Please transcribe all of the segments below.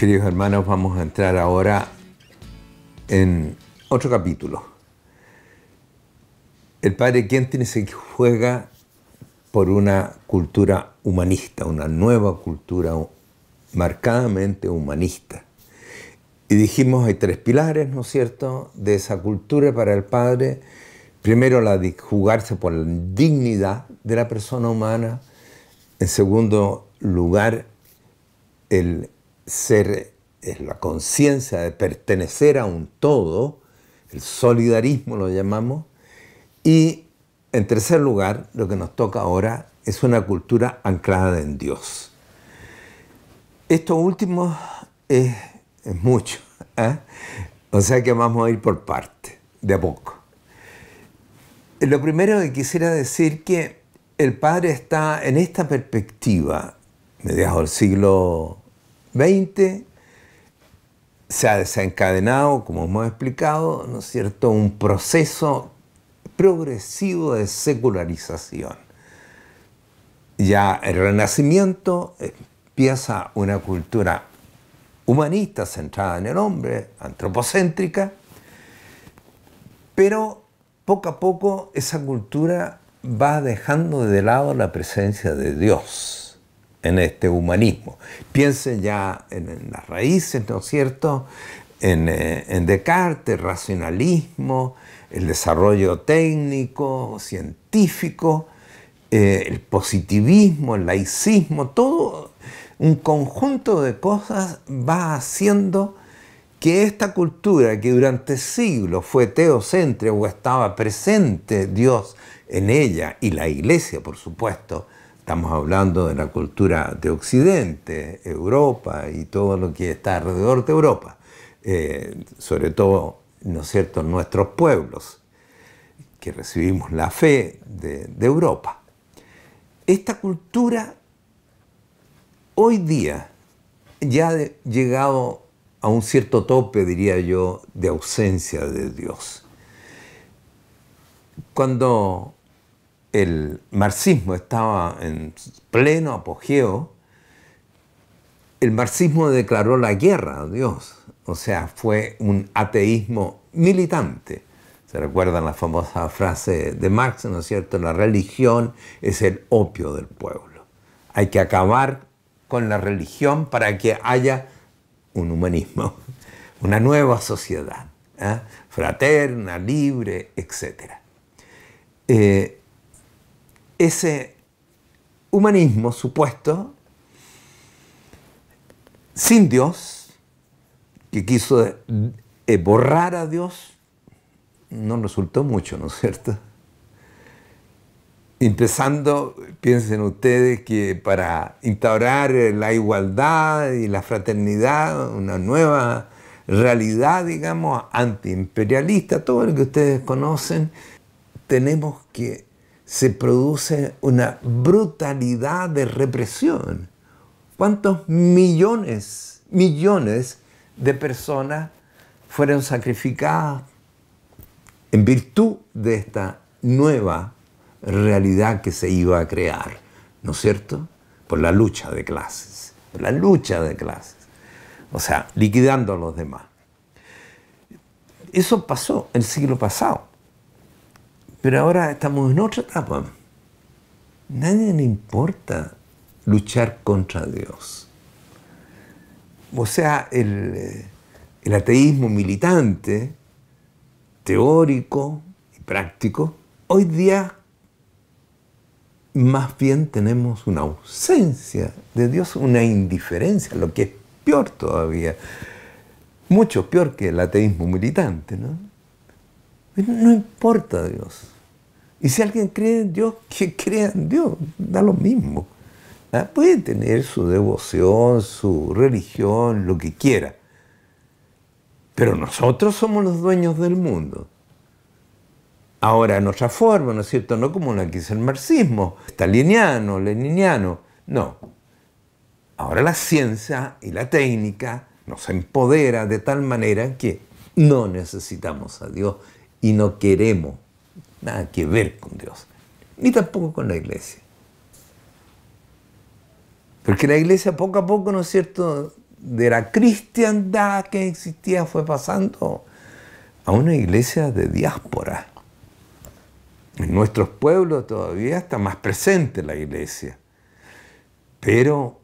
Queridos hermanos, vamos a entrar ahora en otro capítulo. El padre tiene se juega por una cultura humanista, una nueva cultura marcadamente humanista. Y dijimos, hay tres pilares, ¿no es cierto?, de esa cultura para el padre. Primero, la de jugarse por la dignidad de la persona humana. En segundo lugar, el ser, es la conciencia de pertenecer a un todo, el solidarismo lo llamamos, y en tercer lugar, lo que nos toca ahora es una cultura anclada en Dios. Esto último es, mucho, ¿eh? o sea que vamos a ir por parte, de a poco. Lo primero que quisiera decir que el Padre está en esta perspectiva, mediados del siglo 20 se ha desencadenado, como hemos explicado, ¿no es cierto?, un proceso progresivo de secularización. Ya el Renacimiento empieza una cultura humanista centrada en el hombre, antropocéntrica, pero poco a poco esa cultura va dejando de lado la presencia de Dios en este humanismo. Piense ya en, las raíces, ¿no es cierto? En, eh, Descartes, el racionalismo, el desarrollo técnico, científico, eh, el positivismo, el laicismo, todo un conjunto de cosas va haciendo que esta cultura que durante siglos fue teocéntrica o estaba presente Dios en ella y la iglesia, por supuesto, Estamos hablando de la cultura de Occidente, Europa y todo lo que está alrededor de Europa, eh, sobre todo, ¿no es cierto?, nuestros pueblos, que recibimos la fe de, de Europa. Esta cultura hoy día ya ha llegado a un cierto tope, diría yo, de ausencia de Dios. Cuando el marxismo estaba en pleno apogeo, el marxismo declaró la guerra a Dios, o sea, fue un ateísmo militante. Se recuerdan la famosa frase de Marx, ¿no es cierto? La religión es el opio del pueblo. Hay que acabar con la religión para que haya un humanismo, una nueva sociedad, ¿eh? fraterna, libre, etc ese humanismo supuesto sin Dios, que quiso eh, borrar a Dios, no resultó mucho, ¿no es cierto? Empezando, piensen ustedes que para instaurar eh, la igualdad y la fraternidad, una nueva realidad, digamos, antiimperialista, todo lo que ustedes conocen, tenemos que se produce una brutalidad de represión. ¿Cuántos millones, millones de personas fueron sacrificadas en virtud de esta nueva realidad que se iba a crear, ¿no es cierto? Por la lucha de clases, por la lucha de clases, o sea, liquidando a los demás. Eso pasó el siglo pasado. Pero ahora estamos en otra etapa. Nadie le importa luchar contra Dios. O sea, eh, el, ateísmo militante, teórico y práctico, hoy día más bien tenemos una ausencia de Dios, una indiferencia, lo que es peor todavía, mucho peor que el ateísmo militante, ¿no? No importa Dios. Y si alguien cree en Dios, que crea en Dios, da lo mismo. ¿Ah? Puede tener su devoción, su religión, lo que quiera. Pero nosotros somos los dueños del mundo. Ahora, en otra forma, ¿no es cierto? No como la que es el marxismo, staliniano, leniniano, no. Ahora la ciencia y la técnica nos empodera de tal manera que no necesitamos a Dios y no queremos nada que ver con Dios, ni tampoco con la iglesia. Porque la iglesia poco a poco, ¿no es cierto?, de la cristiandad que existía fue pasando a una iglesia de diáspora. En nuestros pueblos todavía está más presente la iglesia, pero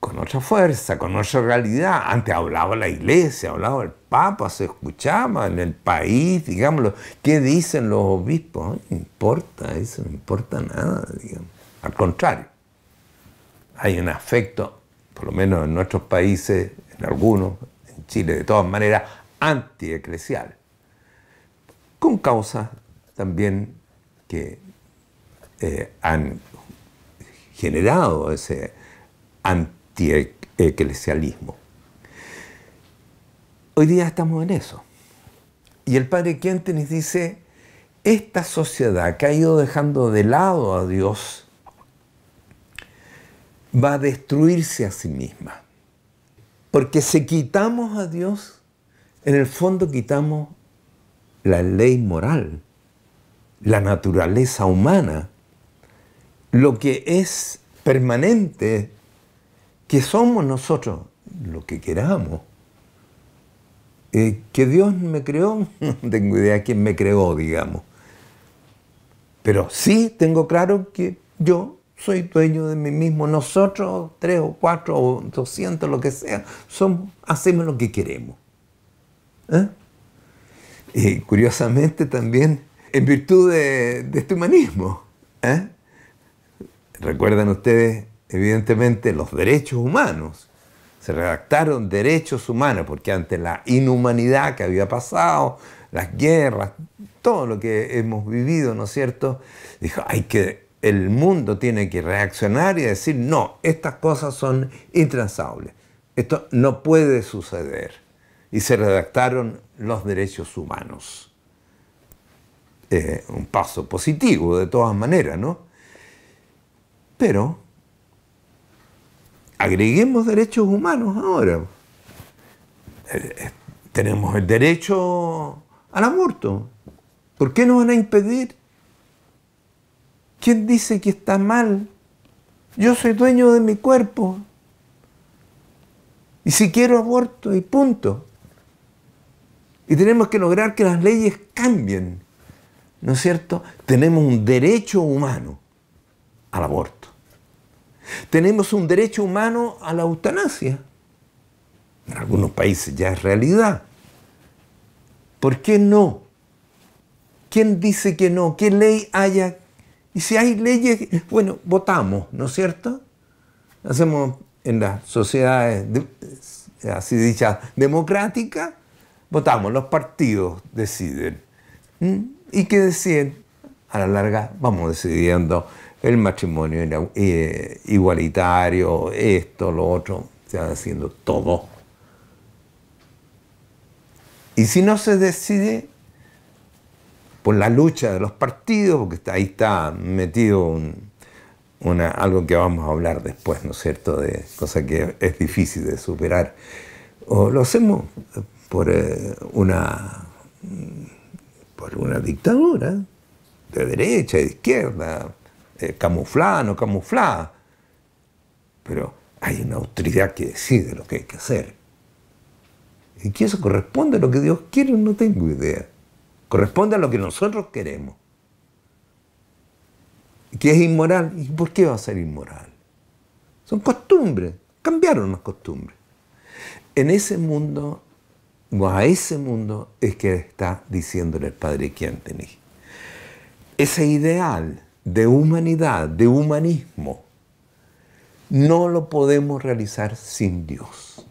con otra fuerza, con otra realidad. Antes hablaba la iglesia, hablaba el Papa, se escuchaba en el país, digámoslo. ¿Qué dicen los obispos? No importa, eso no importa nada, digamos. Al contrario, hay un afecto, por lo menos en nuestros países, en algunos, en Chile de todas maneras, antieclesial. Con causas también que eh, han generado ese anti eclesialismo Hoy día estamos en eso. Y el padre Kentenis dice, esta sociedad que ha ido dejando de lado a Dios va a destruirse a sí misma. Porque si quitamos a Dios, en el fondo quitamos la ley moral, la naturaleza humana, lo que es permanente que somos nosotros, lo que queramos. Eh, que Dios me creó, no tengo idea quién me creó, digamos. Pero sí tengo claro que yo soy dueño de mí mismo. Nosotros, tres o cuatro o doscientos, lo que sea, somos, hacemos lo que queremos. ¿Eh? Y curiosamente también en virtud de, este humanismo. ¿eh? Recuerdan ustedes evidentemente los derechos humanos. Se redactaron derechos humanos porque ante la inhumanidad que había pasado, las guerras, todo lo que hemos vivido, ¿no es cierto? Dijo, hay que, el mundo tiene que reaccionar y decir, no, estas cosas son intransables. Esto no puede suceder. Y se redactaron los derechos humanos. Eh, un paso positivo, de todas maneras, ¿no? Pero agreguemos derechos humanos ahora. Eh, eh, tenemos el derecho al aborto. ¿Por qué nos van a impedir? ¿Quién dice que está mal? Yo soy dueño de mi cuerpo. Y si quiero aborto, y punto. Y tenemos que lograr que las leyes cambien. ¿No es cierto? Tenemos un derecho humano al aborto. Tenemos un derecho humano a la eutanasia. En algunos países ya es realidad. ¿Por qué no? ¿Quién dice que no? ¿Qué ley haya? Y si hay leyes, bueno, votamos, ¿no es cierto? Hacemos en las sociedades, eh, así dichas, democráticas, votamos, los partidos deciden. ¿Mm? ¿Y qué deciden? A la larga vamos decidiendo el matrimonio eh, igualitario, esto, lo otro, se va haciendo todo. Y si no se decide por la lucha de los partidos, porque ahí está metido una, algo que vamos a hablar después, ¿no es cierto?, de cosa que es difícil de superar, o lo hacemos por eh, una por una dictadura de derecha, de izquierda, eh, camuflada, no camuflada, pero hay una autoridad que decide lo que hay que hacer. Y que eso corresponde a lo que Dios quiere, no tengo idea. Corresponde a lo que nosotros queremos. Que es inmoral. ¿Y por qué va a ser inmoral? Son costumbres. Cambiaron las costumbres. En ese mundo, o a ese mundo, es que está diciéndole el Padre quién Ese ideal de humanidad, de humanismo, no lo podemos realizar sin Dios.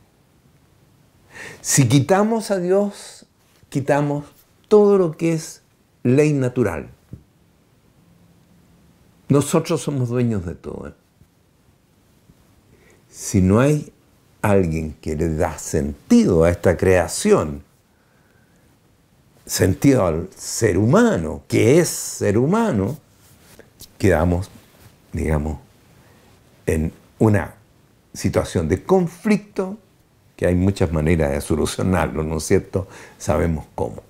Si quitamos a Dios, quitamos todo lo que es ley natural. Nosotros somos dueños de todo. ¿eh? Si no hay alguien que le da sentido a esta creación, sentido al ser humano, que es ser humano, quedamos, digamos, en una situación de conflicto que hay muchas maneras de solucionarlo, ¿no es cierto? Sabemos cómo.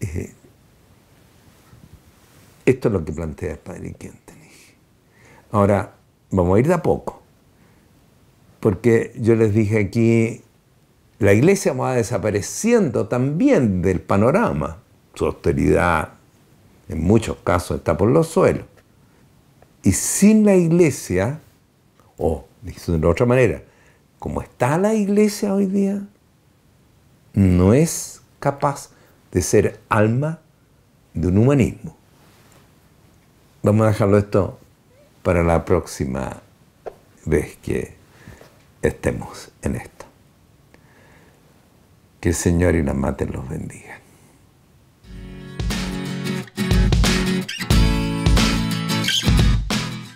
Eh, esto es lo que plantea el padre Kentenich. Ahora, vamos a ir de a poco, porque yo les dije aquí, la iglesia va desapareciendo también del panorama, su austeridad, en muchos casos está por los suelos. Y sin la iglesia, o dicho de otra manera, como está la iglesia hoy día, no es capaz de ser alma de un humanismo. Vamos a dejarlo esto para la próxima vez que estemos en esto. Que el Señor y la Mate los bendigan.